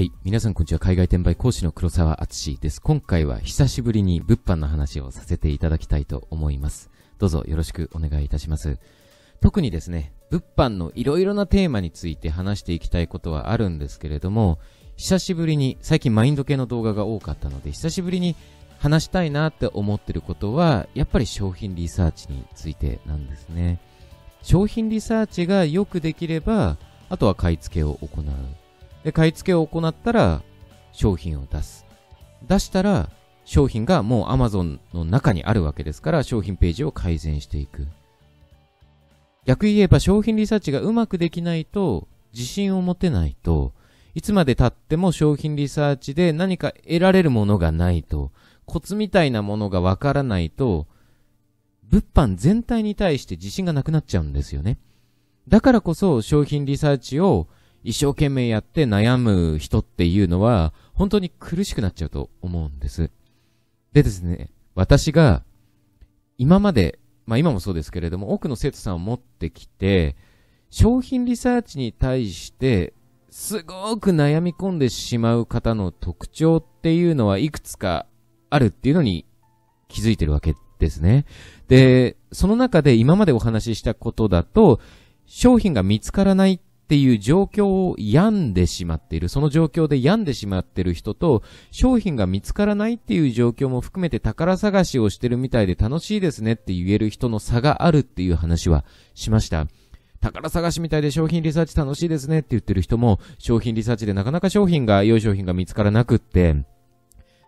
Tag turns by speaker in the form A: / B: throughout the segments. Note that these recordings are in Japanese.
A: はい。皆さんこんにちは。海外転売講師の黒沢敦です。今回は久しぶりに物販の話をさせていただきたいと思います。どうぞよろしくお願いいたします。特にですね、物販のいろいろなテーマについて話していきたいことはあるんですけれども、久しぶりに、最近マインド系の動画が多かったので、久しぶりに話したいなって思ってることは、やっぱり商品リサーチについてなんですね。商品リサーチがよくできれば、あとは買い付けを行う。で、買い付けを行ったら商品を出す。出したら商品がもう Amazon の中にあるわけですから商品ページを改善していく。逆に言えば商品リサーチがうまくできないと自信を持てないといつまで経っても商品リサーチで何か得られるものがないとコツみたいなものがわからないと物販全体に対して自信がなくなっちゃうんですよね。だからこそ商品リサーチを一生懸命やって悩む人っていうのは、本当に苦しくなっちゃうと思うんです。でですね、私が、今まで、まあ今もそうですけれども、多くの生徒さんを持ってきて、商品リサーチに対して、すごく悩み込んでしまう方の特徴っていうのはいくつかあるっていうのに気づいてるわけですね。で、その中で今までお話ししたことだと、商品が見つからないっっていう状況を病んでしまっている、その状況で病んでしまっている人と、商品が見つからないっていう状況も含めて宝探しをしてるみたいで楽しいですねって言える人の差があるっていう話はしました。宝探しみたいで商品リサーチ楽しいですねって言ってる人も、商品リサーチでなかなか商品が、良い商品が見つからなくって、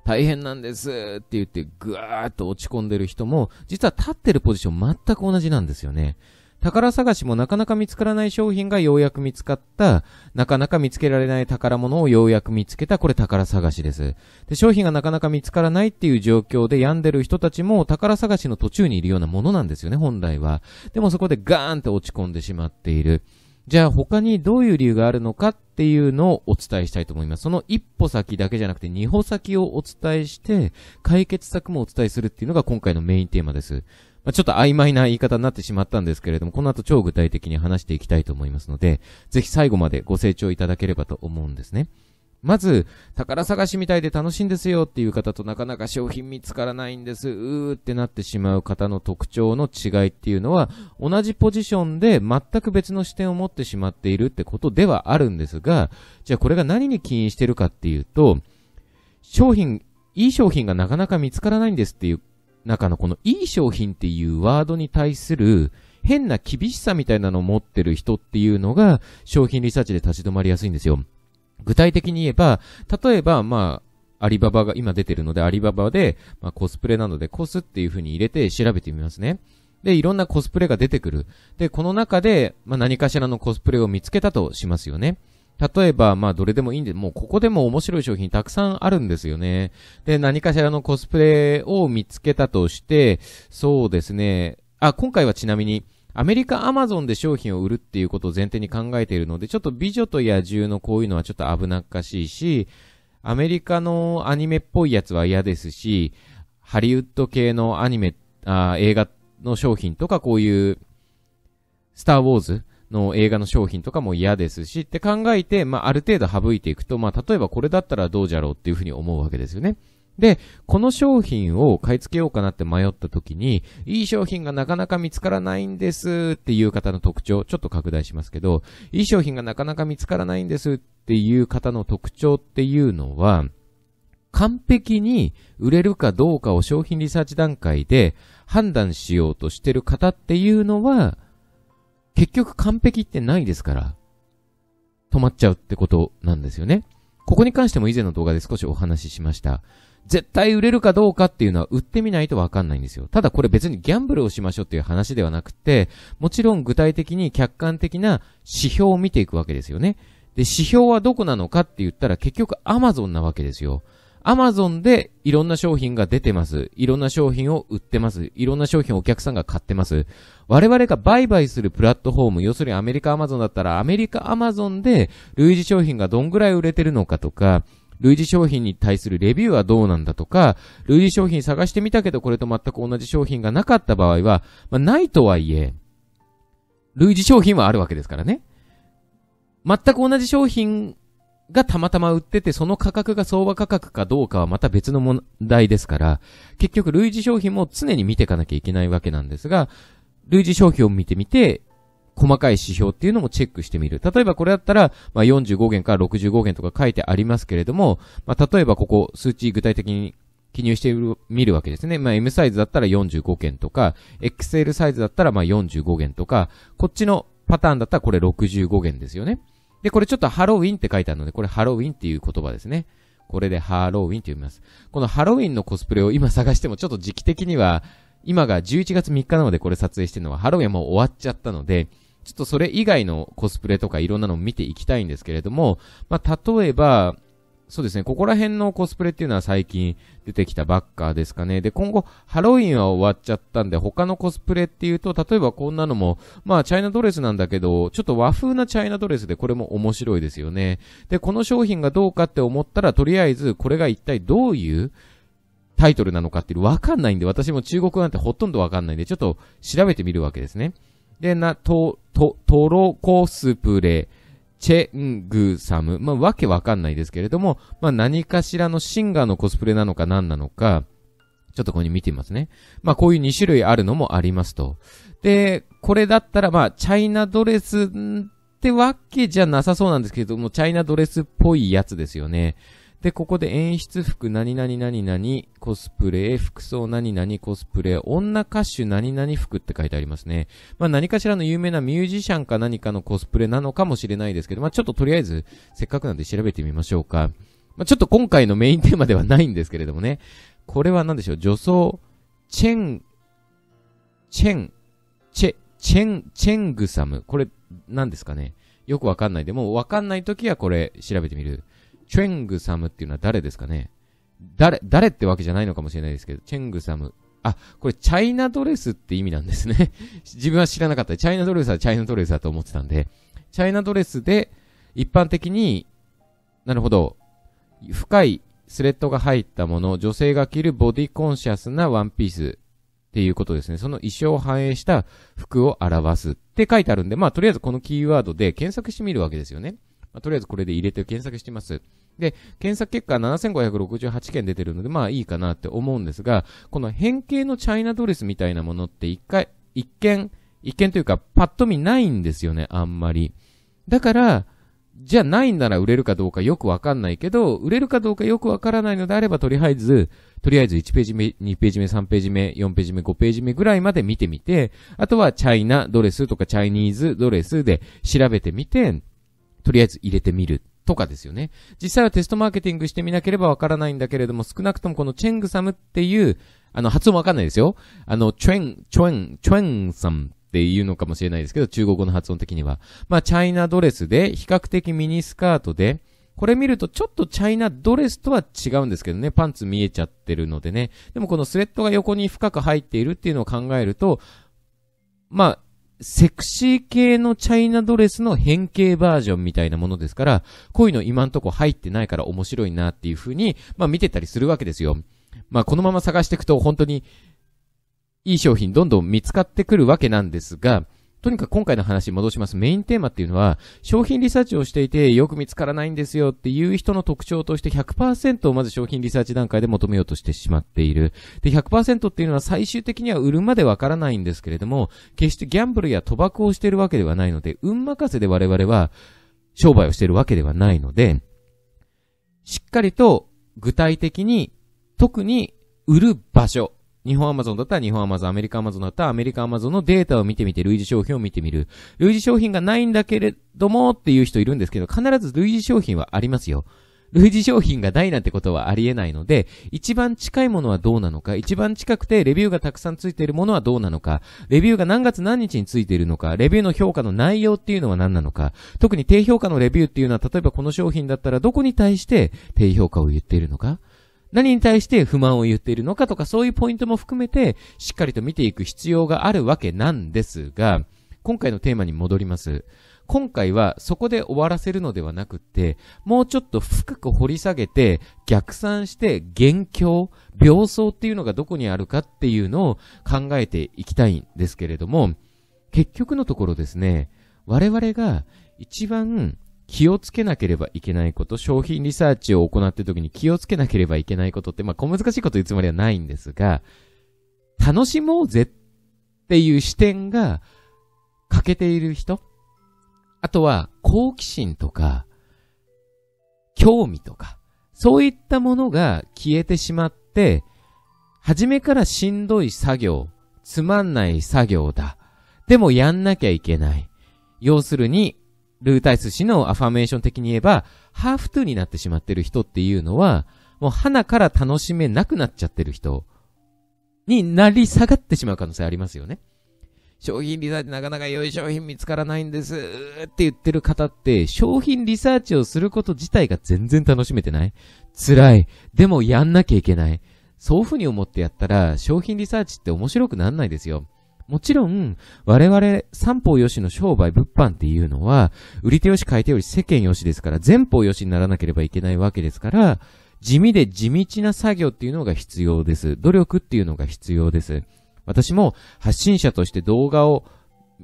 A: 大変なんですって言ってぐわーっと落ち込んでる人も、実は立ってるポジション全く同じなんですよね。宝探しもなかなか見つからない商品がようやく見つかった、なかなか見つけられない宝物をようやく見つけた、これ宝探しです。で、商品がなかなか見つからないっていう状況で病んでる人たちも宝探しの途中にいるようなものなんですよね、本来は。でもそこでガーンって落ち込んでしまっている。じゃあ他にどういう理由があるのかっていうのをお伝えしたいと思います。その一歩先だけじゃなくて二歩先をお伝えして、解決策もお伝えするっていうのが今回のメインテーマです。まあ、ちょっと曖昧な言い方になってしまったんですけれども、この後超具体的に話していきたいと思いますので、ぜひ最後までご清聴いただければと思うんですね。まず、宝探しみたいで楽しいんですよっていう方となかなか商品見つからないんです、うーってなってしまう方の特徴の違いっていうのは、同じポジションで全く別の視点を持ってしまっているってことではあるんですが、じゃあこれが何に起因してるかっていうと、商品、いい商品がなかなか見つからないんですっていう中のこのいい商品っていうワードに対する変な厳しさみたいなのを持ってる人っていうのが商品リサーチで立ち止まりやすいんですよ。具体的に言えば、例えば、まあ、アリババが今出てるので、アリババで、まあ、コスプレなのでコスっていう風に入れて調べてみますね。で、いろんなコスプレが出てくる。で、この中で、まあ、何かしらのコスプレを見つけたとしますよね。例えば、まあ、どれでもいいんで、もうここでも面白い商品たくさんあるんですよね。で、何かしらのコスプレを見つけたとして、そうですね。あ、今回はちなみに、アメリカアマゾンで商品を売るっていうことを前提に考えているので、ちょっと美女と野獣のこういうのはちょっと危なっかしいし、アメリカのアニメっぽいやつは嫌ですし、ハリウッド系のアニメ、あ映画の商品とかこういう、スターウォーズの映画の商品とかも嫌ですし、って考えて、まあ、ある程度省いていくと、まあ、例えばこれだったらどうじゃろうっていうふうに思うわけですよね。で、この商品を買い付けようかなって迷った時に、いい商品がなかなか見つからないんですっていう方の特徴、ちょっと拡大しますけど、いい商品がなかなか見つからないんですっていう方の特徴っていうのは、完璧に売れるかどうかを商品リサーチ段階で判断しようとしてる方っていうのは、結局完璧ってないですから、止まっちゃうってことなんですよね。ここに関しても以前の動画で少しお話ししました。絶対売れるかどうかっていうのは売ってみないとわかんないんですよ。ただこれ別にギャンブルをしましょうっていう話ではなくて、もちろん具体的に客観的な指標を見ていくわけですよね。で、指標はどこなのかって言ったら結局 Amazon なわけですよ。アマゾンでいろんな商品が出てます。いろんな商品を売ってます。いろんな商品をお客さんが買ってます。我々が売買するプラットフォーム、要するにアメリカアマゾンだったら、アメリカアマゾンで類似商品がどんぐらい売れてるのかとか、類似商品に対するレビューはどうなんだとか、類似商品探してみたけどこれと全く同じ商品がなかった場合は、まあ、ないとはいえ、類似商品はあるわけですからね。全く同じ商品がたまたま売ってて、その価格が相場価格かどうかはまた別の問題ですから、結局類似商品も常に見ていかなきゃいけないわけなんですが、類似商品を見てみて、細かい指標っていうのもチェックしてみる。例えばこれだったら、まあ、45元から65元とか書いてありますけれども、まあ、例えばここ数値具体的に記入してみるわけですね。まあ、M サイズだったら45件とか、XL サイズだったらま45件とか、こっちのパターンだったらこれ65件ですよね。で、これちょっとハロウィンって書いてあるので、これハロウィンっていう言葉ですね。これでハロウィンって読みます。このハロウィンのコスプレを 今探してもちょっと時期的には、今が11月3日なのでこれ撮影してるのはハロウィンはもう終わっちゃったので、ちょっとそれ以外のコスプレとかいろんなのを見ていきたいんですけれども、まあ、例えば、そうですね、ここら辺のコスプレっていうのは最近出てきたばっかですかね。で、今後、ハロウィンは終わっちゃったんで、他のコスプレっていうと、例えばこんなのも、まあ、チャイナドレスなんだけど、ちょっと和風なチャイナドレスで、これも面白いですよね。で、この商品がどうかって思ったら、とりあえず、これが一体どういう、タイトルなのかっていうわかんないんで、私も中国なんてほとんどわかんないんで、ちょっと調べてみるわけですね。で、な、と、と、トロコスプレチェングサム。まあ、わけわかんないですけれども、まあ、何かしらのシンガーのコスプレなのか何なのか、ちょっとここに見てみますね。まあ、こういう2種類あるのもありますと。で、これだったら、まあ、チャイナドレスってわけじゃなさそうなんですけども、チャイナドレスっぽいやつですよね。で、ここで演出服何々何々コスプレ、服装何々コスプレ、女歌手何々服って書いてありますね。まあ何かしらの有名なミュージシャンか何かのコスプレなのかもしれないですけど、まあちょっととりあえずせっかくなんで調べてみましょうか。まあちょっと今回のメインテーマではないんですけれどもね。これは何でしょう女装、チェン、チェン、チェ、チェン、チェングサム。これ何ですかねよくわかんない。でもわかんない時はこれ調べてみる。チェングサムっていうのは誰ですかね誰、誰ってわけじゃないのかもしれないですけど、チェングサム。あ、これチャイナドレスって意味なんですね 自分は知らなかった。チャイナドレスはチャイナドレスだと思ってたんで、チャイナドレスで一般的に、なるほど、深いスレッドが入ったもの、女性が着るボディコンシャスなワンピースっていうことですね。その衣装を反映した服を表すって書いてあるんで、まあとりあえずこのキーワードで検索してみるわけですよね。まあ、とりあえずこれで入れて検索してます。で、検索結果7568件出てるので、まあいいかなって思うんですが、この変形のチャイナドレスみたいなものって一回、一見、一見というか、パッと見ないんですよね、あんまり。だから、じゃあないんなら売れるかどうかよくわかんないけど、売れるかどうかよくわからないのであれば、とりあえず、とりあえず1ページ目、2ページ目、3ページ目、4ページ目、5ページ目ぐらいまで見てみて、あとはチャイナドレスとかチャイニーズドレスで調べてみて、とりあえず入れてみるとかですよね。実際はテストマーケティングしてみなければわからないんだけれども、少なくともこのチェングサムっていう、あの、発音わかんないですよ。あの、チェン、チェン、チェンサムっていうのかもしれないですけど、中国語の発音的には。まあ、チャイナドレスで、比較的ミニスカートで、これ見るとちょっとチャイナドレスとは違うんですけどね、パンツ見えちゃってるのでね。でもこのスレッドが横に深く入っているっていうのを考えると、まあ、セクシー系のチャイナドレスの変形バージョンみたいなものですから、こういうの今んとこ入ってないから面白いなっていう風に、まあ見てたりするわけですよ。まあこのまま探していくと本当に、いい商品どんどん見つかってくるわけなんですが、とにかく今回の話戻します。メインテーマっていうのは、商品リサーチをしていてよく見つからないんですよっていう人の特徴として100%をまず商品リサーチ段階で求めようとしてしまっている。で、100%っていうのは最終的には売るまでわからないんですけれども、決してギャンブルや賭博をしているわけではないので、運任せで我々は商売をしているわけではないので、しっかりと具体的に、特に売る場所、日本アマゾンだったら日本アマゾン、アメリカアマゾンだったらアメリカアマゾンのデータを見てみて、類似商品を見てみる。類似商品がないんだけれどもっていう人いるんですけど、必ず類似商品はありますよ。類似商品がないなんてことはありえないので、一番近いものはどうなのか、一番近くてレビューがたくさんついているものはどうなのか、レビューが何月何日についているのか、レビューの評価の内容っていうのは何なのか、特に低評価のレビューっていうのは、例えばこの商品だったらどこに対して低評価を言っているのか、何に対して不満を言っているのかとかそういうポイントも含めて、しっかりと見ていく必要があるわけなんですが、今回のテーマに戻ります。今回はそこで終わらせるのではなくって、もうちょっと深く掘り下げて、逆算して、元凶、病巣っていうのがどこにあるかっていうのを考えていきたいんですけれども、結局のところですね、我々が一番気をつけなければいけないこと、商品リサーチを行っている時に気をつけなければいけないことって、まあ、小難しいこと言うつもりはないんですが、楽しもうぜっていう視点が欠けている人あとは、好奇心とか、興味とか、そういったものが消えてしまって、初めからしんどい作業、つまんない作業だ。でもやんなきゃいけない。要するに、ルータイス氏のアファメーション的に言えば、ハーフトゥになってしまってる人っていうのは、もう花から楽しめなくなっちゃってる人になり下がってしまう可能性ありますよね。商品リサーチなかなか良い商品見つからないんですって言ってる方って、商品リサーチをすること自体が全然楽しめてない辛い。でもやんなきゃいけない。そういう風に思ってやったら、商品リサーチって面白くなんないですよ。もちろん、我々三方よしの商売、物販っていうのは、売り手よし買い手より世間よしですから、前方よしにならなければいけないわけですから、地味で地道な作業っていうのが必要です。努力っていうのが必要です。私も発信者として動画を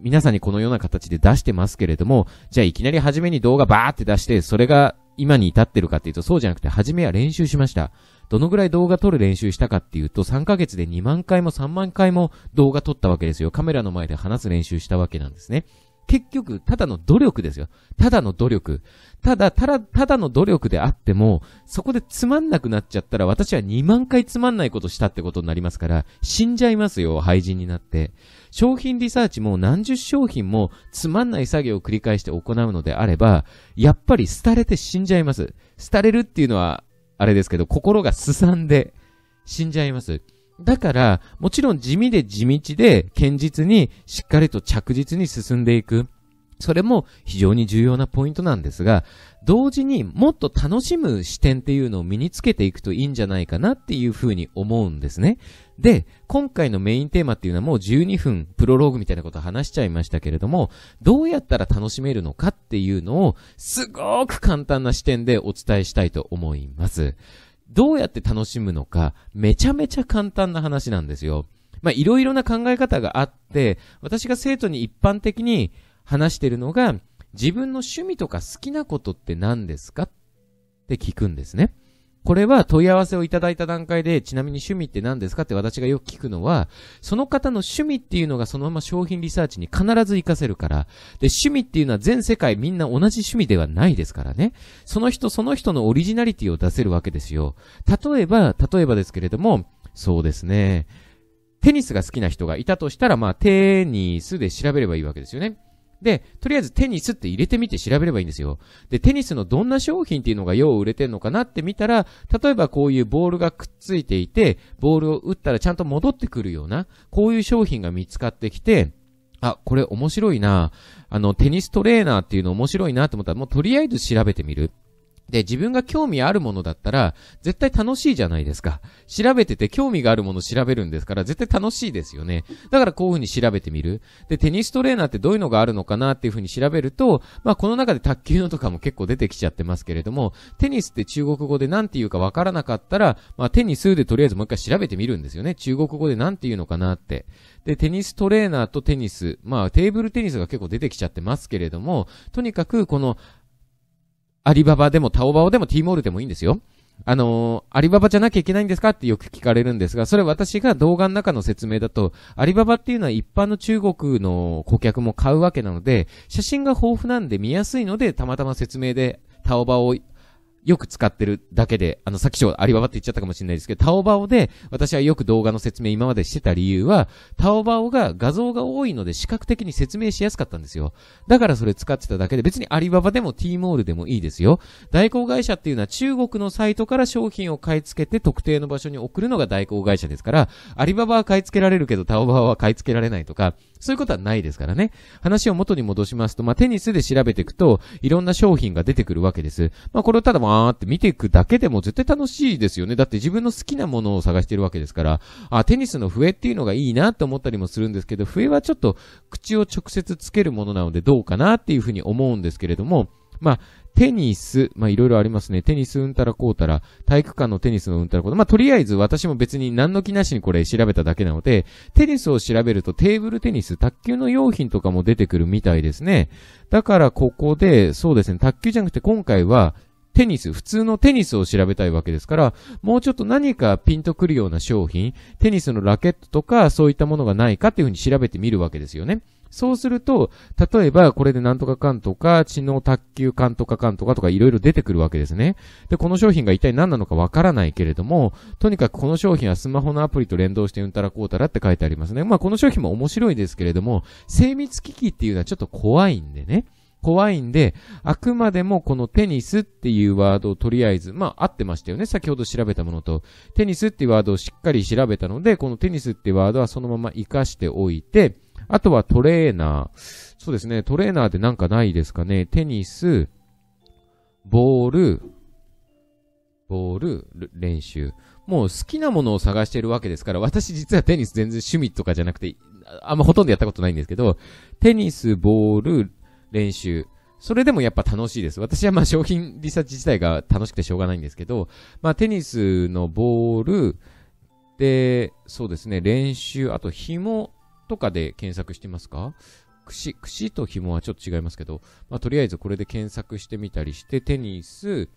A: 皆さんにこのような形で出してますけれども、じゃあいきなり初めに動画バーって出して、それが今に至ってるかっていうと、そうじゃなくて、初めは練習しました。どのぐらい動画撮る練習したかっていうと、3ヶ月で2万回も3万回も動画撮ったわけですよ。カメラの前で話す練習したわけなんですね。結局、ただの努力ですよ。ただの努力。ただ、ただ、ただの努力であっても、そこでつまんなくなっちゃったら、私は2万回つまんないことしたってことになりますから、死んじゃいますよ、廃人になって。商品リサーチも何十商品もつまんない作業を繰り返して行うのであれば、やっぱり廃れて死んじゃいます。廃れるっていうのは、あれですけど、心がすさんで死んじゃいます。だから、もちろん地味で地道で、堅実に、しっかりと着実に進んでいく。それも非常に重要なポイントなんですが、同時にもっと楽しむ視点っていうのを身につけていくといいんじゃないかなっていうふうに思うんですね。で、今回のメインテーマっていうのはもう12分プロローグみたいなこと話しちゃいましたけれども、どうやったら楽しめるのかっていうのをすごく簡単な視点でお伝えしたいと思います。どうやって楽しむのか、めちゃめちゃ簡単な話なんですよ。まあ、いろいろな考え方があって、私が生徒に一般的に話してるのが、自分の趣味とか好きなことって何ですかって聞くんですね。これは問い合わせをいただいた段階で、ちなみに趣味って何ですかって私がよく聞くのは、その方の趣味っていうのがそのまま商品リサーチに必ず活かせるから。で、趣味っていうのは全世界みんな同じ趣味ではないですからね。その人その人のオリジナリティを出せるわけですよ。例えば、例えばですけれども、そうですね。テニスが好きな人がいたとしたら、まあ、テニスで調べればいいわけですよね。で、とりあえずテニスって入れてみて調べればいいんですよ。で、テニスのどんな商品っていうのがよう売れてんのかなって見たら、例えばこういうボールがくっついていて、ボールを打ったらちゃんと戻ってくるような、こういう商品が見つかってきて、あ、これ面白いな。あの、テニストレーナーっていうの面白いなと思ったら、もうとりあえず調べてみる。で、自分が興味あるものだったら、絶対楽しいじゃないですか。調べてて興味があるもの調べるんですから、絶対楽しいですよね。だからこういうふうに調べてみる。で、テニストレーナーってどういうのがあるのかなっていうふうに調べると、まあこの中で卓球のとかも結構出てきちゃってますけれども、テニスって中国語で何て言うかわからなかったら、まあテニスでとりあえずもう一回調べてみるんですよね。中国語で何て言うのかなって。で、テニストレーナーとテニス、まあテーブルテニスが結構出てきちゃってますけれども、とにかくこの、アリババでもタオバオでもティーモールでもいいんですよ。あのー、アリババじゃなきゃいけないんですかってよく聞かれるんですが、それ私が動画の中の説明だと、アリババっていうのは一般の中国の顧客も買うわけなので、写真が豊富なんで見やすいので、たまたま説明でタオバオよく使ってるだけで、あの、さっきしょ、アリババって言っちゃったかもしれないですけど、タオバオで、私はよく動画の説明今までしてた理由は、タオバオが画像が多いので視覚的に説明しやすかったんですよ。だからそれ使ってただけで、別にアリババでも T モールでもいいですよ。代行会社っていうのは中国のサイトから商品を買い付けて特定の場所に送るのが代行会社ですから、アリババは買い付けられるけど、タオバオは買い付けられないとか、そういうことはないですからね。話を元に戻しますと、まあ、テニスで調べていくと、いろんな商品が出てくるわけです。まあ、これをただわーって見ていくだけでも絶対楽しいですよね。だって自分の好きなものを探してるわけですから、あ、テニスの笛っていうのがいいなと思ったりもするんですけど、笛はちょっと口を直接つけるものなのでどうかなっていうふうに思うんですけれども、まあ、テニス、まいろいろありますね。テニスうんたらこうたら、体育館のテニスのうんたらこうたら。まあ、とりあえず私も別に何の気なしにこれ調べただけなので、テニスを調べるとテーブルテニス、卓球の用品とかも出てくるみたいですね。だからここで、そうですね、卓球じゃなくて今回は、テニス、普通のテニスを調べたいわけですから、もうちょっと何かピンとくるような商品、テニスのラケットとか、そういったものがないかっていうふうに調べてみるわけですよね。そうすると、例えばこれでなんとかかんとか、知能卓球かんとかかんとかとかいろいろ出てくるわけですね。で、この商品が一体何なのかわからないけれども、とにかくこの商品はスマホのアプリと連動してうんたらこうたらって書いてありますね。まあこの商品も面白いですけれども、精密機器っていうのはちょっと怖いんでね。怖いんで、あくまでもこのテニスっていうワードをとりあえず、まあ合ってましたよね。先ほど調べたものと。テニスっていうワードをしっかり調べたので、このテニスっていうワードはそのまま活かしておいて、あとはトレーナー。そうですね、トレーナーってなんかないですかね。テニス、ボール、ボール、練習。もう好きなものを探してるわけですから、私実はテニス全然趣味とかじゃなくて、あんまほとんどやったことないんですけど、テニス、ボール、練習。それでもやっぱ楽しいです。私はまあ商品リサーチ自体が楽しくてしょうがないんですけど、まあテニスのボール、で、そうですね、練習、あと紐、とかで検索してますか串、串と紐はちょっと違いますけど、まあ、とりあえずこれで検索してみたりして、テニス、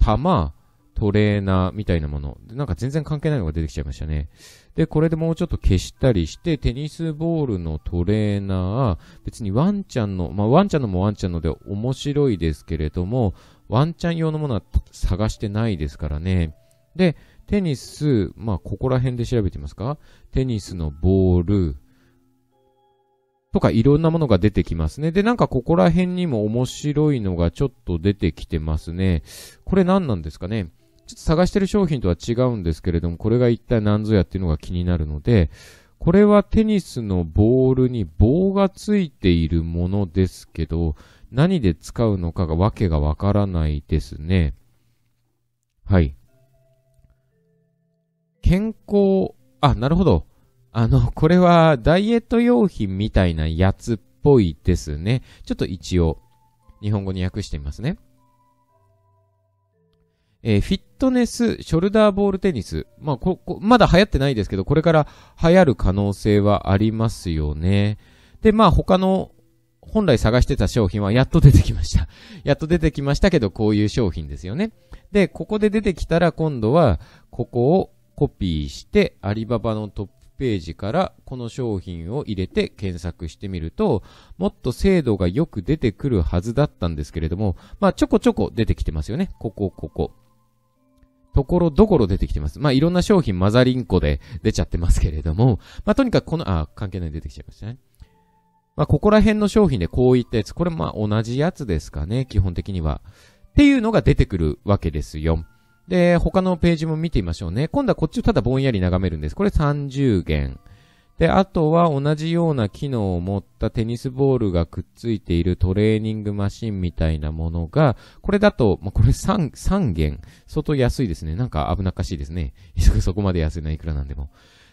A: 玉、トレーナーみたいなもの。なんか全然関係ないのが出てきちゃいましたね。で、これでもうちょっと消したりして、テニスボールのトレーナー、別にワンちゃんの、まあ、ワンちゃんのもワンちゃんので面白いですけれども、ワンちゃん用のものは探してないですからね。で、テニス、まあ、ここら辺で調べてみますかテニスのボール、とかいろんなものが出てきますね。で、なんかここら辺にも面白いのがちょっと出てきてますね。これ何なんですかねちょっと探してる商品とは違うんですけれども、これが一体何ぞやっていうのが気になるので、これはテニスのボールに棒がついているものですけど、何で使うのかがわけがわからないですね。はい。健康、あ、なるほど。あの、これはダイエット用品みたいなやつっぽいですね。ちょっと一応、日本語に訳してみますね。えー、フィットネス、ショルダーボールテニス。まあ、こ、こ、まだ流行ってないですけど、これから流行る可能性はありますよね。で、まあ、他の、本来探してた商品はやっと出てきました。やっと出てきましたけど、こういう商品ですよね。で、ここで出てきたら今度は、ここをコピーして、アリババのトップページからこの商品を入れて検索してみると、もっと精度がよく出てくるはずだったんですけれども、まあちょこちょこ出てきてますよね。ここ、ここ。ところどころ出てきてます。まあいろんな商品混ざりんこで 出ちゃってますけれども、まあとにかくこの、あ、関係ない出てきちゃいましたね。まあここら辺の商品でこういったやつ、これまあ同じやつですかね、基本的には。っていうのが出てくるわけですよ。で、他のページも見てみましょうね。今度はこっちをただぼんやり眺めるんです。これ30弦。で、あとは同じような機能を持ったテニスボールがくっついているトレーニングマシンみたいなものが、これだと、まあ、これ3、3元。相当安いですね。なんか危なっかしいですね。そこまで安いな、いくらなんでも。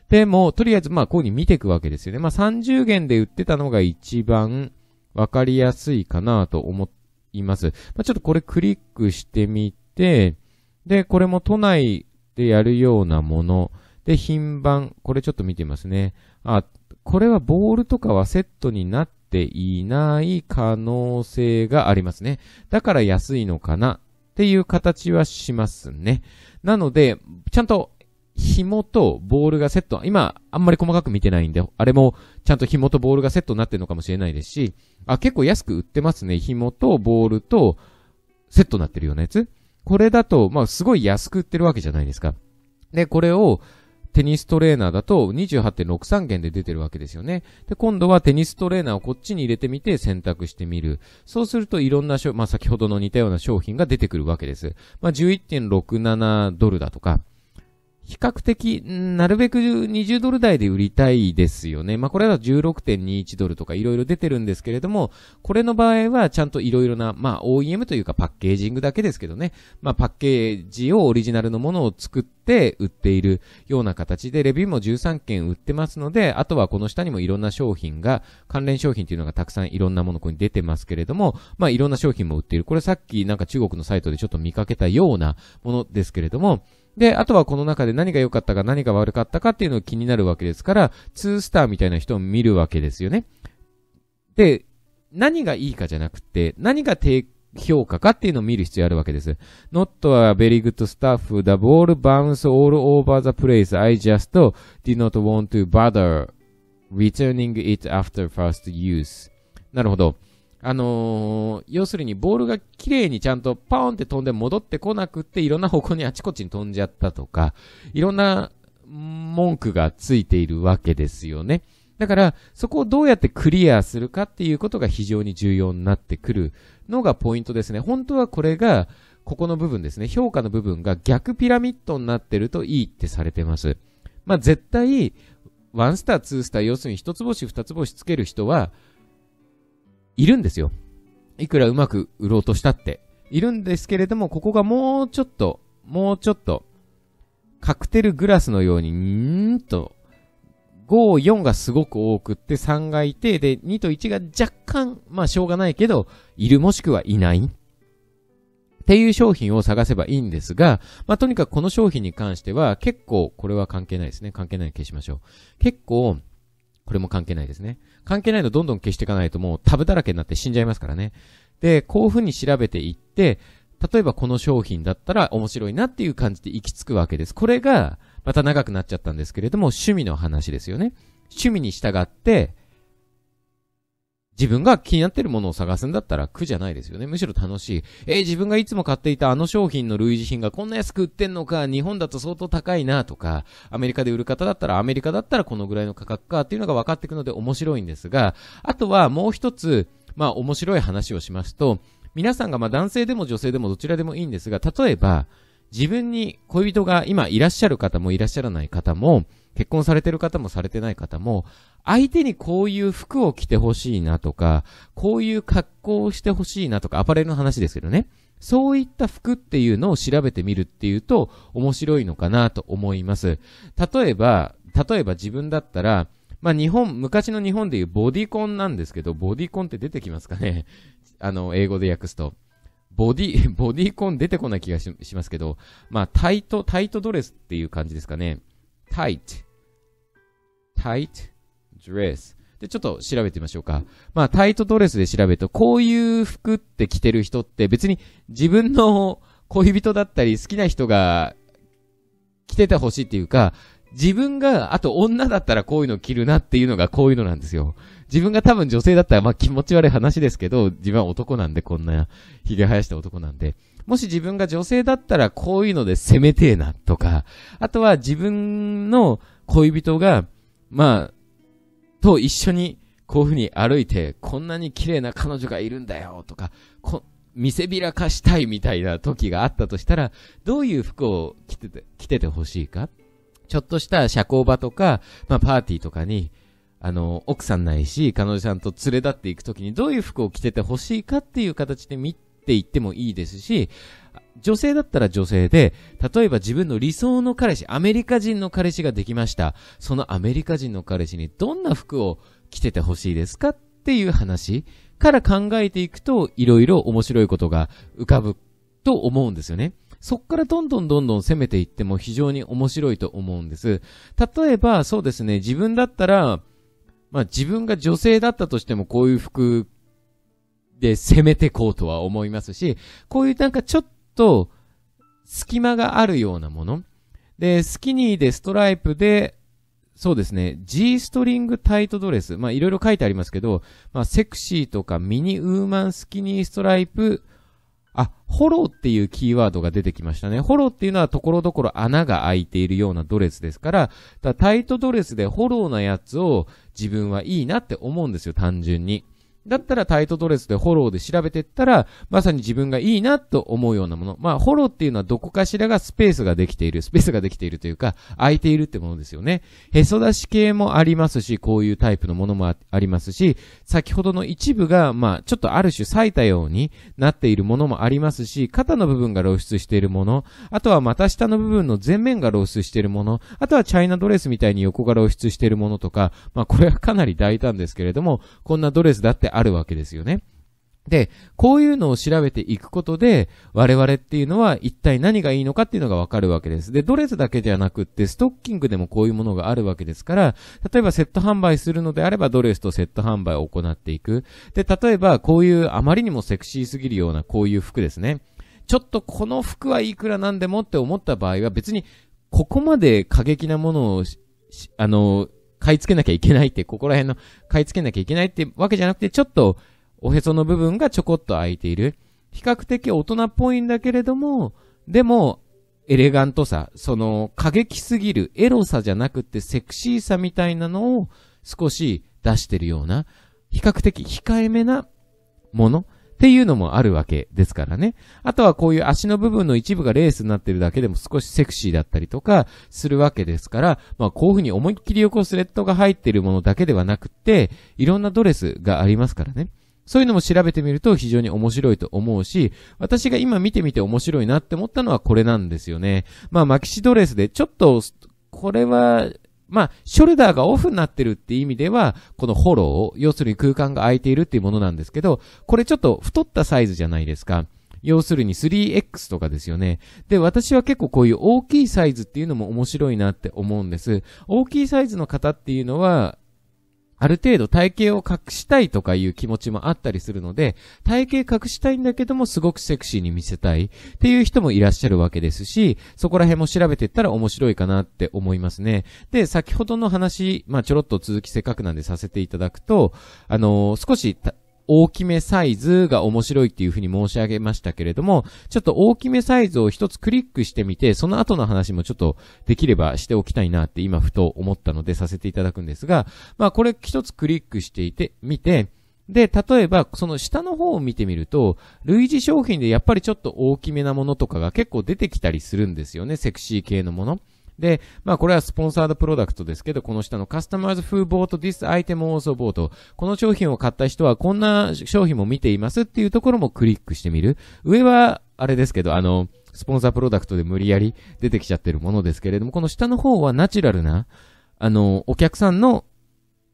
A: でも、とりあえず、まあ、こういうふうに見ていくわけですよね。まあ、30元で売ってたのが一番わかりやすいかなと思います。まあ、ちょっとこれクリックしてみて、で、これも都内でやるようなもの。で、品番。これちょっと見てみますね。あ、これはボールとかはセットになっていない可能性がありますね。だから安いのかなっていう形はしますね。なので、ちゃんと紐とボールがセット。今、あんまり細かく見てないんで、あれもちゃんと紐とボールがセットになってるのかもしれないですし、あ、結構安く売ってますね。紐とボールとセットになってるようなやつ。これだと、まあ、すごい安く売ってるわけじゃないですか。で、これを、テニストレーナーだと28.63元で出てるわけですよね。で、今度はテニストレーナーをこっちに入れてみて選択してみる。そうするといろんな商、まあ、先ほどの似たような商品が出てくるわけです。まあ、11.67ドルだとか、比較的、なるべく20ドル台で売りたいですよね。まあ、これは16.21ドルとかいろいろ出てるんですけれども、これの場合はちゃんといろいろな、まあ、OEM というかパッケージングだけですけどね。まあ、パッケージをオリジナルのものを作って売っているような形で、レビューも13件売ってますので、あとはこの下にもいろんな商品が、関連商品というのがたくさんいろんなものここに出てますけれども、まあ、いろんな商品も売っている。これさっきなんか中国のサイトでちょっと見かけたようなものですけれども、で、あとはこの中で何が良かったか何が悪かったかっていうのを気になるわけですから、2スターみたいな人を見るわけですよね。で、何がいいかじゃなくて、何が低評価かっていうのを見る必要あるわけです。Not a very good staff, the ball bounce all over the place, I just did not want to bother returning it after first use. なるほど。あのー、要するにボールが綺麗にちゃんとパーンって飛んで戻ってこなくって、いろんな方向にあちこちに飛んじゃったとか、いろんな文句がついているわけですよね。だから、そこをどうやってクリアするかっていうことが非常に重要になってくるのがポイントですね。本当はこれが、ここの部分ですね。評価の部分が逆ピラミッドになってるといいってされてます。まあ、絶対、ワンスター、ツースター、要するに一つ星、二つ星つける人は、いるんですよ。いくらうまく売ろうとしたって。いるんですけれども、ここがもうちょっと、もうちょっと、カクテルグラスのように、んーと、5、4がすごく多くって、3がいて、で、2と1が若干、まあ、しょうがないけど、いるもしくはいない。っていう商品を探せばいいんですが、まあ、とにかくこの商品に関しては、結構、これは関係ないですね。関係ないに消しましょう。結構、これも関係ないですね。関係ないのどんどん消していかないともうタブだらけになって死んじゃいますからね。で、こういうふうに調べていって、例えばこの商品だったら面白いなっていう感じで行き着くわけです。これが、また長くなっちゃったんですけれども、趣味の話ですよね。趣味に従って、自分が気になってるものを探すんだったら苦じゃないですよね。むしろ楽しい。えー、自分がいつも買っていたあの商品の類似品がこんな安く売ってんのか、日本だと相当高いなとか、アメリカで売る方だったらアメリカだったらこのぐらいの価格かっていうのが分かってくので面白いんですが、あとはもう一つ、まあ面白い話をしますと、皆さんがまあ男性でも女性でもどちらでもいいんですが、例えば、自分に恋人が今いらっしゃる方もいらっしゃらない方も、結婚されてる方もされてない方も、相手にこういう服を着てほしいなとか、こういう格好をしてほしいなとか、アパレルの話ですけどね。そういった服っていうのを調べてみるっていうと面白いのかなと思います。例えば、例えば自分だったら、まあ日本、昔の日本でいうボディコンなんですけど、ボディコンって出てきますかね あの、英語で訳すと。ボディ、ボディコン出てこない気がしますけど、まあタイト、タイトドレスっていう感じですかね。tight, tight dress. で、ちょっと調べてみましょうか。まあ、タイトドレスで調べると、こういう服って着てる人って別に自分の恋人だったり好きな人が着ててほしいっていうか、自分が、あと女だったらこういうの着るなっていうのがこういうのなんですよ。自分が多分女性だったら、まあ気持ち悪い話ですけど、自分は男なんでこんな、げ生やした男なんで。もし自分が女性だったらこういうので攻めてえなとか、あとは自分の恋人が、まあ、と一緒にこういうふうに歩いて、こんなに綺麗な彼女がいるんだよとか、見せびらかしたいみたいな時があったとしたら、どういう服を着てて、着ててほしいかちょっとした社交場とか、まあパーティーとかに、あの、奥さんないし、彼女さんと連れ立っていくときにどういう服を着ててほしいかっていう形で3って言ってもいいですし、女性だったら女性で、例えば自分の理想の彼氏、アメリカ人の彼氏ができました。そのアメリカ人の彼氏にどんな服を着ててほしいですかっていう話から考えていくと、いろいろ面白いことが浮かぶと思うんですよね。そっからどんどんどんどん攻めていっても非常に面白いと思うんです。例えば、そうですね、自分だったら、まあ自分が女性だったとしてもこういう服で攻めてこうとは思いますし、こういうなんかちょっと隙間があるようなもの。で、スキニーでストライプで、そうですね、G ストリングタイトドレス。まあいろいろ書いてありますけど、まあセクシーとかミニウーマンスキニーストライプ、あ、ホローっていうキーワードが出てきましたね。ホローっていうのはところどころ穴が開いているようなドレスですから、だタイトドレスでホローなやつを自分はいいなって思うんですよ、単純に。だったらタイトドレスでフォローで調べてったら、まさに自分がいいなと思うようなもの。まあ、フォローっていうのはどこかしらがスペースができている、スペースができているというか、空いているってものですよね。へそ出し系もありますし、こういうタイプのものもありますし、先ほどの一部が、まあ、ちょっとある種裂いたようになっているものもありますし、肩の部分が露出しているもの、あとは股下の部分の前面が露出しているもの、あとはチャイナドレスみたいに横が露出しているものとか、まあ、これはかなり大胆ですけれども、こんなドレスだってあるわけですよね。で、こういうのを調べていくことで、我々っていうのは一体何がいいのかっていうのがわかるわけです。で、ドレスだけではなくって、ストッキングでもこういうものがあるわけですから、例えばセット販売するのであれば、ドレスとセット販売を行っていく。で、例えば、こういうあまりにもセクシーすぎるようなこういう服ですね。ちょっとこの服はいくらなんでもって思った場合は、別に、ここまで過激なものを、あの、買い付けなきゃいけないって、ここら辺の買い付けなきゃいけないってわけじゃなくて、ちょっとおへその部分がちょこっと空いている。比較的大人っぽいんだけれども、でも、エレガントさ、その、過激すぎる、エロさじゃなくてセクシーさみたいなのを少し出してるような、比較的控えめなもの。っていうのもあるわけですからね。あとはこういう足の部分の一部がレースになってるだけでも少しセクシーだったりとかするわけですから、まあこういうふうに思いっきり横スレッドが入ってるものだけではなくって、いろんなドレスがありますからね。そういうのも調べてみると非常に面白いと思うし、私が今見てみて面白いなって思ったのはこれなんですよね。まあ、マキシドレスで、ちょっと、これは、まあ、ショルダーがオフになってるっていう意味では、このホローを、要するに空間が空いているっていうものなんですけど、これちょっと太ったサイズじゃないですか。要するに 3X とかですよね。で、私は結構こういう大きいサイズっていうのも面白いなって思うんです。大きいサイズの方っていうのは、ある程度体型を隠したいとかいう気持ちもあったりするので、体型隠したいんだけどもすごくセクシーに見せたいっていう人もいらっしゃるわけですし、そこら辺も調べていったら面白いかなって思いますね。で、先ほどの話、まあ、ちょろっと続きせっかくなんでさせていただくと、あのー、少し、大きめサイズが面白いっていうふうに申し上げましたけれども、ちょっと大きめサイズを一つクリックしてみて、その後の話もちょっとできればしておきたいなって今ふと思ったのでさせていただくんですが、まあこれ一つクリックしていて、みて、で、例えば、その下の方を見てみると、類似商品でやっぱりちょっと大きめなものとかが結構出てきたりするんですよね、セクシー系のもの。で、まあこれはスポンサードプロダクトですけど、この下のカスタマーズ風ボートディスアイテムオーソーボート。この商品を買った人はこんな商品も見ていますっていうところもクリックしてみる。上は、あれですけど、あの、スポンサープロダクトで無理やり出てきちゃってるものですけれども、この下の方はナチュラルな、あの、お客さんの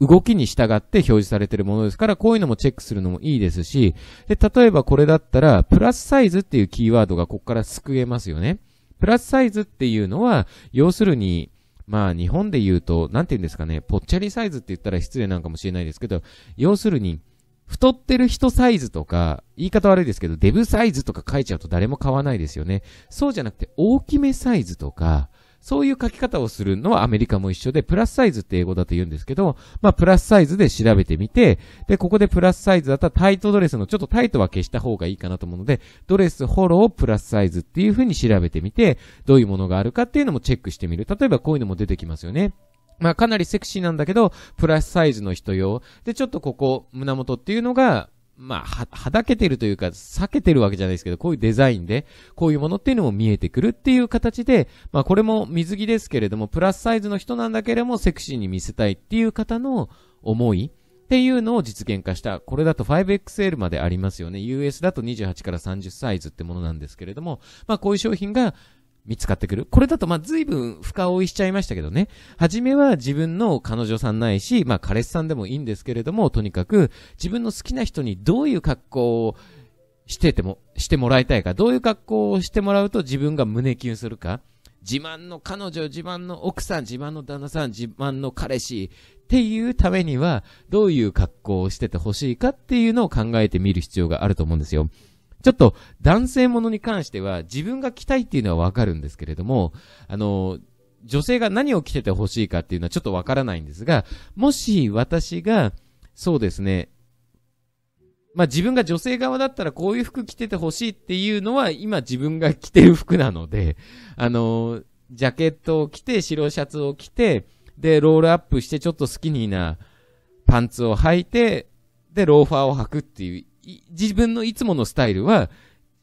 A: 動きに従って表示されてるものですから、こういうのもチェックするのもいいですし、で、例えばこれだったら、プラスサイズっていうキーワードがここから救えますよね。プラスサイズっていうのは、要するに、まあ日本で言うと、なんて言うんですかね、ぽっちゃりサイズって言ったら失礼なんかもしれないですけど、要するに、太ってる人サイズとか、言い方悪いですけど、デブサイズとか書いちゃうと誰も買わないですよね。そうじゃなくて、大きめサイズとか、そういう書き方をするのはアメリカも一緒で、プラスサイズって英語だと言うんですけど、まあ、プラスサイズで調べてみて、で、ここでプラスサイズだったらタイトドレスの、ちょっとタイトは消した方がいいかなと思うので、ドレス、フォロー、プラスサイズっていう風に調べてみて、どういうものがあるかっていうのもチェックしてみる。例えばこういうのも出てきますよね。まあ、かなりセクシーなんだけど、プラスサイズの人用。で、ちょっとここ、胸元っていうのが、まあ、は、はだけてるというか、避けてるわけじゃないですけど、こういうデザインで、こういうものっていうのも見えてくるっていう形で、まあこれも水着ですけれども、プラスサイズの人なんだけれども、セクシーに見せたいっていう方の思いっていうのを実現化した。これだと 5XL までありますよね。US だと28から30サイズってものなんですけれども、まあこういう商品が、見つかってくる。これだと、まあ、随分深追いしちゃいましたけどね。はじめは自分の彼女さんないし、まあ、彼氏さんでもいいんですけれども、とにかく、自分の好きな人にどういう格好をしてても、してもらいたいか、どういう格好をしてもらうと自分が胸キュンするか、自慢の彼女、自慢の奥さん、自慢の旦那さん、自慢の彼氏っていうためには、どういう格好をしててほしいかっていうのを考えてみる必要があると思うんですよ。ちょっと男性ものに関しては自分が着たいっていうのはわかるんですけれども、あの、女性が何を着てて欲しいかっていうのはちょっとわからないんですが、もし私が、そうですね、まあ自分が女性側だったらこういう服着てて欲しいっていうのは今自分が着てる服なので、あの、ジャケットを着て白シャツを着て、で、ロールアップしてちょっとスキニーなパンツを履いて、で、ローファーを履くっていう自分のいつものスタイルは、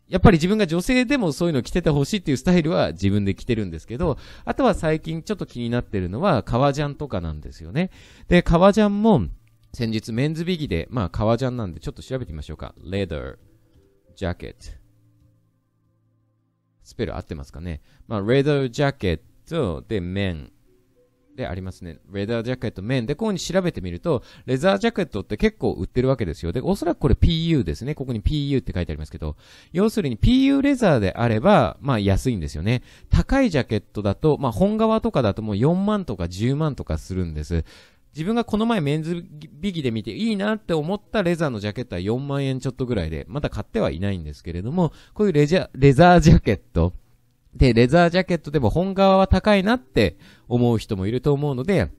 A: やっぱり自分が女性でもそういうの着ててほしいっていうスタイルは自分で着てるんですけど、あとは最近ちょっと気になってるのは革ジャンとかなんですよね。で、革ジャンも先日メンズビギで、まあ革ジャンなんでちょっと調べてみましょうか。leather, jacket. スペル合ってますかね。まあ leather jacket で men でありますね。レザージャケット面。で、ここに調べてみると、レザージャケットって結構売ってるわけですよ。で、おそらくこれ PU ですね。ここに PU って書いてありますけど、要するに PU レザーであれば、まあ安いんですよね。高いジャケットだと、まあ本革とかだともう4万とか10万とかするんです。自分がこの前メンズビギで見ていいなって思ったレザーのジャケットは4万円ちょっとぐらいで、まだ買ってはいないんですけれども、こういうレジャレザージャケット、で、レザージャケットでも本革は高いなって思う人もいると思うので、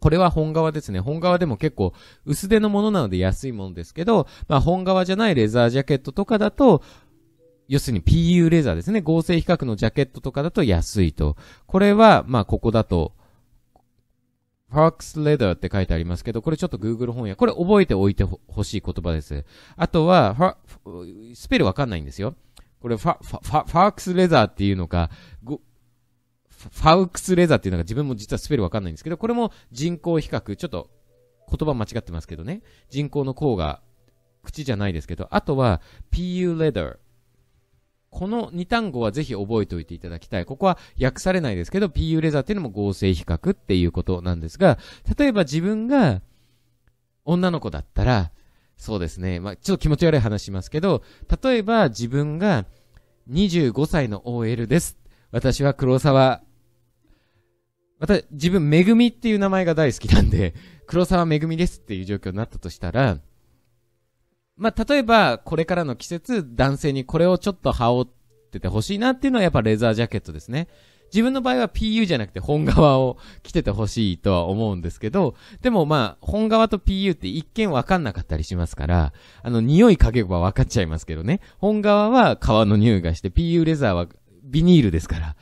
A: これは本革ですね。本革でも結構薄手のものなので安いものですけど、まあ本革じゃないレザージャケットとかだと、要するに PU レザーですね。合成比較のジャケットとかだと安いと。これは、まあここだと、f ァー Leather って書いてありますけど、これちょっと Google 翻訳。これ覚えておいてほしい言葉です。あとは、スペルわかんないんですよ。これファ、ファ、ファ、ファークスレザーっていうのか、ご、ファウクスレザーっていうのが自分も実はスペルわかんないんですけど、これも人工比較、ちょっと言葉間違ってますけどね。人工の項が口じゃないですけど、あとは pu レザー。この2単語はぜひ覚えておいていただきたい。ここは訳されないですけど、pu レザーっていうのも合成比較っていうことなんですが、例えば自分が女の子だったら、そうですね。まあ、ちょっと気持ち悪い話しますけど、例えば自分が25歳の OL です。私は黒沢、また、自分、めぐみっていう名前が大好きなんで、黒沢めぐみですっていう状況になったとしたら、まあ、例えば、これからの季節、男性にこれをちょっと羽織っててほしいなっていうのはやっぱレザージャケットですね。自分の場合は PU じゃなくて本側を着ててほしいとは思うんですけど、でもまあ、本側と PU って一見わかんなかったりしますから、あの、匂い嗅げばわかっちゃいますけどね。本側は革の匂いがして、PU レザーはビニールですから、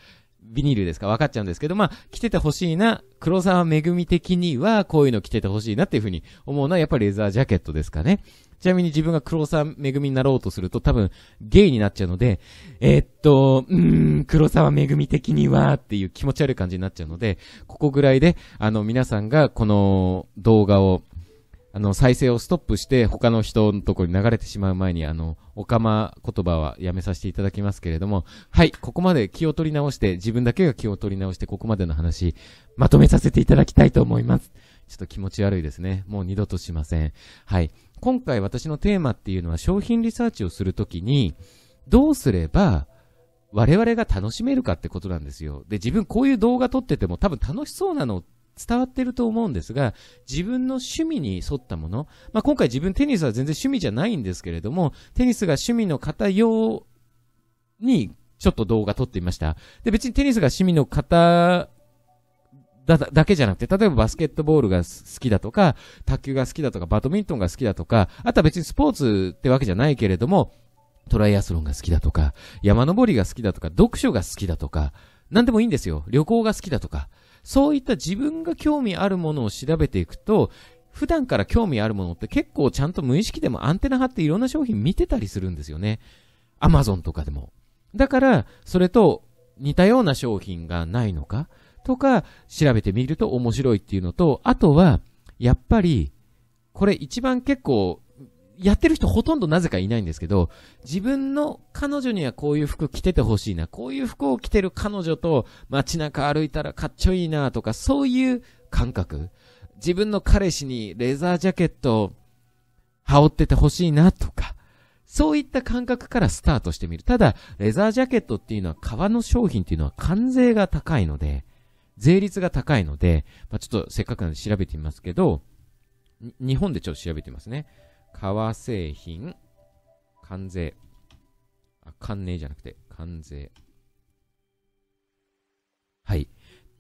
A: ビニールですか分かっちゃうんですけど、まあ、着ててほしいな、黒沢めぐみ的には、こういうの着ててほしいなっていうふうに思うのは、やっぱりレザージャケットですかね。ちなみに自分が黒沢めぐみになろうとすると、多分、ゲイになっちゃうので、えー、っと、うーん、黒沢めぐみ的には、っていう気持ち悪い感じになっちゃうので、ここぐらいで、あの、皆さんがこの動画を、あの、再生をストップして、他の人のところに流れてしまう前に、あの、おかま言葉はやめさせていただきますけれども、はい、ここまで気を取り直して、自分だけが気を取り直して、ここまでの話、まとめさせていただきたいと思います。ちょっと気持ち悪いですね。もう二度としません。はい。今回私のテーマっていうのは、商品リサーチをするときに、どうすれば、我々が楽しめるかってことなんですよ。で、自分こういう動画撮ってても多分楽しそうなの伝わってると思うんですが、自分の趣味に沿ったもの、まあ、今回自分テニスは全然趣味じゃないんですけれども、テニスが趣味の方用にちょっと動画撮ってみました。で、別にテニスが趣味の方だ、だけじゃなくて、例えばバスケットボールが好きだとか、卓球が好きだとか、バドミントンが好きだとか、あとは別にスポーツってわけじゃないけれども、トライアスロンが好きだとか、山登りが好きだとか、読書が好きだとか、何でもいいんですよ。旅行が好きだとか。そういった自分が興味あるものを調べていくと、普段から興味あるものって結構ちゃんと無意識でもアンテナ張っていろんな商品見てたりするんですよね。アマゾンとかでも。だから、それと似たような商品がないのかとか、調べてみると面白いっていうのと、あとは、やっぱり、これ一番結構やってる人ほとんどなぜかいないんですけど、自分の彼女にはこういう服着ててほしいな、こういう服を着てる彼女と街中歩いたらかっちょいいなとか、そういう感覚。自分の彼氏にレザージャケットを羽織っててほしいなとか、そういった感覚からスタートしてみる。ただ、レザージャケットっていうのは革の商品っていうのは関税が高いので、税率が高いので、まあ、ちょっとせっかくなんで調べてみますけど、日本でちょっと調べてみますね。革製品、関税。あ、関税じゃなくて、関税。はい。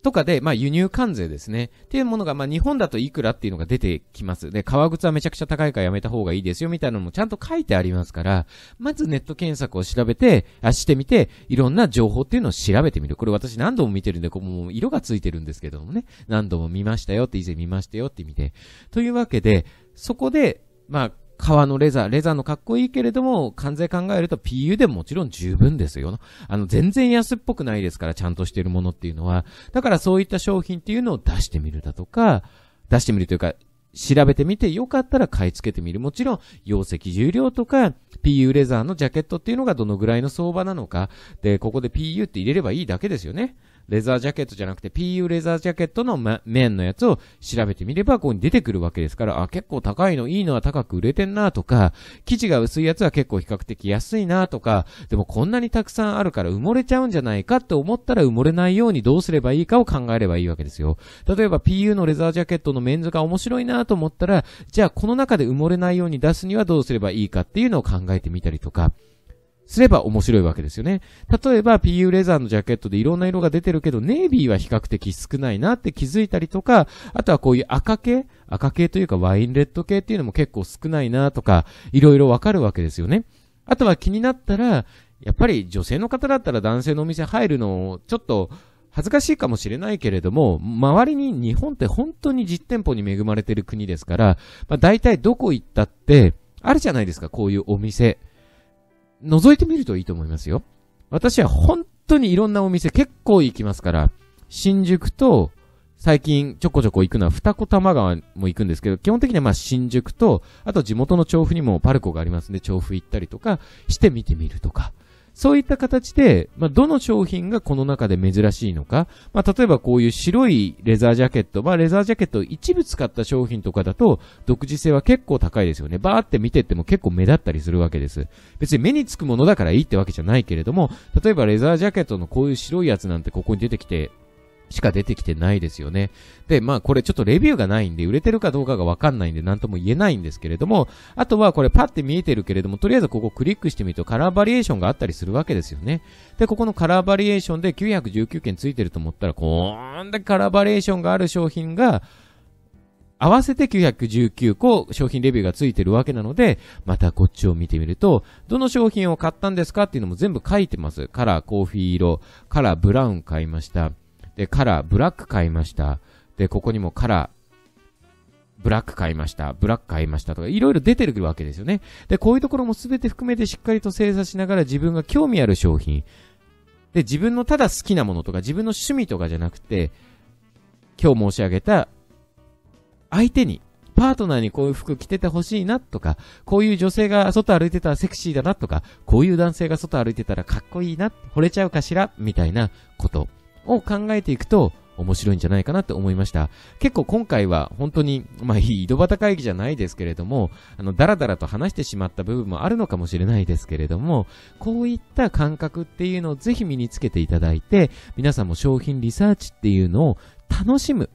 A: とかで、まあ、輸入関税ですね。っていうものが、まあ、日本だといくらっていうのが出てきます。で、革靴はめちゃくちゃ高いからやめた方がいいですよ、みたいなのもちゃんと書いてありますから、まずネット検索を調べて、あ、してみて、いろんな情報っていうのを調べてみる。これ私何度も見てるんで、ここも色がついてるんですけどもね。何度も見ましたよって、以前見ましたよって見て。というわけで、そこで、まあ、革のレザー、レザーのかっこいいけれども、関税考えると PU でもちろん十分ですよ。あの、全然安っぽくないですから、ちゃんとしてるものっていうのは。だからそういった商品っていうのを出してみるだとか、出してみるというか、調べてみてよかったら買い付けてみる。もちろん、容積重量とか、PU レザーのジャケットっていうのがどのぐらいの相場なのか。で、ここで PU って入れればいいだけですよね。レザージャケットじゃなくて PU レザージャケットの、ま、面のやつを調べてみれば、ここに出てくるわけですから、あ、結構高いの、いいのは高く売れてんなとか、生地が薄いやつは結構比較的安いなとか、でもこんなにたくさんあるから埋もれちゃうんじゃないかって思ったら埋もれないようにどうすればいいかを考えればいいわけですよ。例えば PU のレザージャケットのメンズが面白いなと思ったら、じゃあこの中で埋もれないように出すにはどうすればいいかっていうのを考えてみたりとか、すれば面白いわけですよね。例えば PU レザーのジャケットでいろんな色が出てるけど、ネイビーは比較的少ないなって気づいたりとか、あとはこういう赤系赤系というかワインレッド系っていうのも結構少ないなとか、いろいろわかるわけですよね。あとは気になったら、やっぱり女性の方だったら男性のお店入るのをちょっと恥ずかしいかもしれないけれども、周りに日本って本当に実店舗に恵まれてる国ですから、まあ、大体どこ行ったって、あるじゃないですか、こういうお店。覗いてみるといいと思いますよ。私は本当にいろんなお店結構行きますから、新宿と、最近ちょこちょこ行くのは二子玉川も行くんですけど、基本的にはまあ新宿と、あと地元の調布にもパルコがありますんで、調布行ったりとかして見てみるとか。そういった形で、まあ、どの商品がこの中で珍しいのか、まあ、例えばこういう白いレザージャケット、まあ、レザージャケットを一部使った商品とかだと、独自性は結構高いですよね。バーって見てっても結構目立ったりするわけです。別に目につくものだからいいってわけじゃないけれども、例えばレザージャケットのこういう白いやつなんてここに出てきて、しか出てきてないですよね。で、まあこれちょっとレビューがないんで、売れてるかどうかがわかんないんで、なんとも言えないんですけれども、あとはこれパって見えてるけれども、とりあえずここクリックしてみるとカラーバリエーションがあったりするわけですよね。で、ここのカラーバリエーションで919件ついてると思ったら、こんだカラーバリエーションがある商品が、合わせて919個商品レビューがついてるわけなので、またこっちを見てみると、どの商品を買ったんですかっていうのも全部書いてます。カラーコーヒー色、カラーブラウン買いました。で、カラー、ブラック買いました。で、ここにもカラー、ブラック買いました、ブラック買いましたとか、いろいろ出てるわけですよね。で、こういうところも全て含めてしっかりと精査しながら自分が興味ある商品、で、自分のただ好きなものとか、自分の趣味とかじゃなくて、今日申し上げた、相手に、パートナーにこういう服着ててほしいなとか、こういう女性が外歩いてたらセクシーだなとか、こういう男性が外歩いてたらかっこいいな、惚れちゃうかしら、みたいなこと。を考えていくと、面白いんじゃないかなって思いました。結構今回は本当に、まあいい井戸端会議じゃないですけれども、あの、だらだらと話してしまった部分もあるのかもしれないですけれども、こういった感覚っていうのをぜひ身につけていただいて、皆さんも商品リサーチっていうのを楽しむ。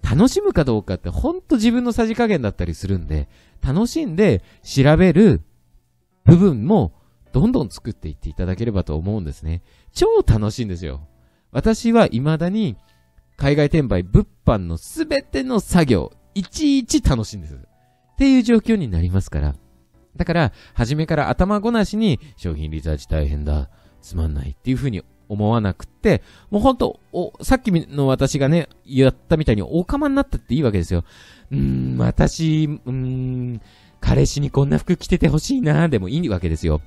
A: 楽しむかどうかってほんと自分のさじ加減だったりするんで、楽しんで調べる部分もどんどん作っていっていただければと思うんですね。超楽しいんですよ。私は未だに、海外転売、物販のすべての作業、いちいち楽しいんです。っていう状況になりますから。だから、初めから頭ごなしに、商品リサーチ大変だ、つまんないっていう風に思わなくって、もうほんと、お、さっきの私がね、やったみたいにおかまになったっていいわけですよ。うーん、私、うーん、彼氏にこんな服着ててほしいなーでもいいわけですよ。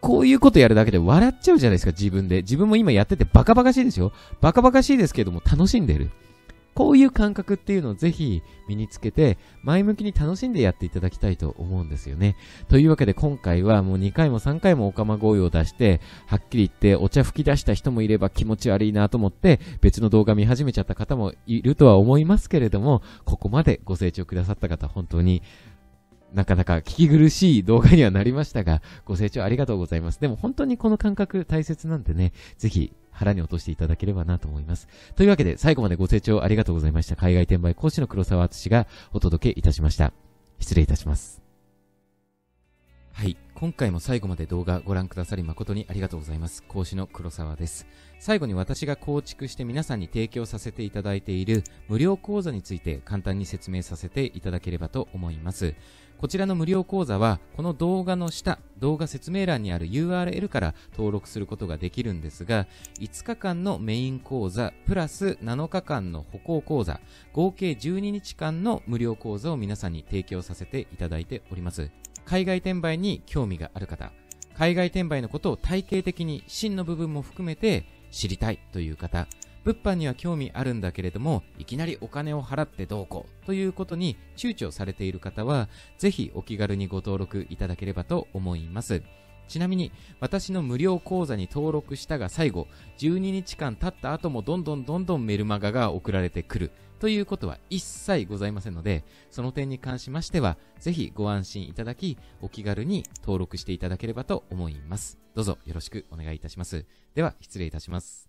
A: こういうことやるだけで笑っちゃうじゃないですか、自分で。自分も今やっててバカバカしいですよ。バカバカしいですけども楽しんでる。こういう感覚っていうのをぜひ身につけて、前向きに楽しんでやっていただきたいと思うんですよね。というわけで今回はもう2回も3回もオカマ声を出して、はっきり言ってお茶吹き出した人もいれば気持ち悪いなと思って、別の動画見始めちゃった方もいるとは思いますけれども、ここまでご清聴くださった方本当になかなか聞き苦しい動画にはなりましたが、ご清聴ありがとうございます。でも本当にこの感覚大切なんでね、ぜひ腹に落としていただければなと思います。というわけで、最後までご清聴ありがとうございました。海外転売講師の黒沢敦がお届けいたしました。失礼いたします。はい。今回も最後まで動画ご覧くださり誠にありがとうございます。講師の黒沢です。最後に私が構築して皆さんに提供させていただいている無料講座について簡単に説明させていただければと思います。こちらの無料講座は、この動画の下、動画説明欄にある URL から登録することができるんですが、5日間のメイン講座、プラス7日間の歩行講座、合計12日間の無料講座を皆さんに提供させていただいております。海外転売に興味がある方、海外転売のことを体系的に真の部分も含めて知りたいという方、物販には興味あるんだけれども、いきなりお金を払ってどうこうということに躊躇されている方は、ぜひお気軽にご登録いただければと思います。ちなみに、私の無料講座に登録したが最後、12日間経った後もどんどんどんどんメルマガが送られてくるということは一切ございませんので、その点に関しましては、ぜひご安心いただき、お気軽に登録していただければと思います。どうぞよろしくお願いいたします。では、失礼いたします。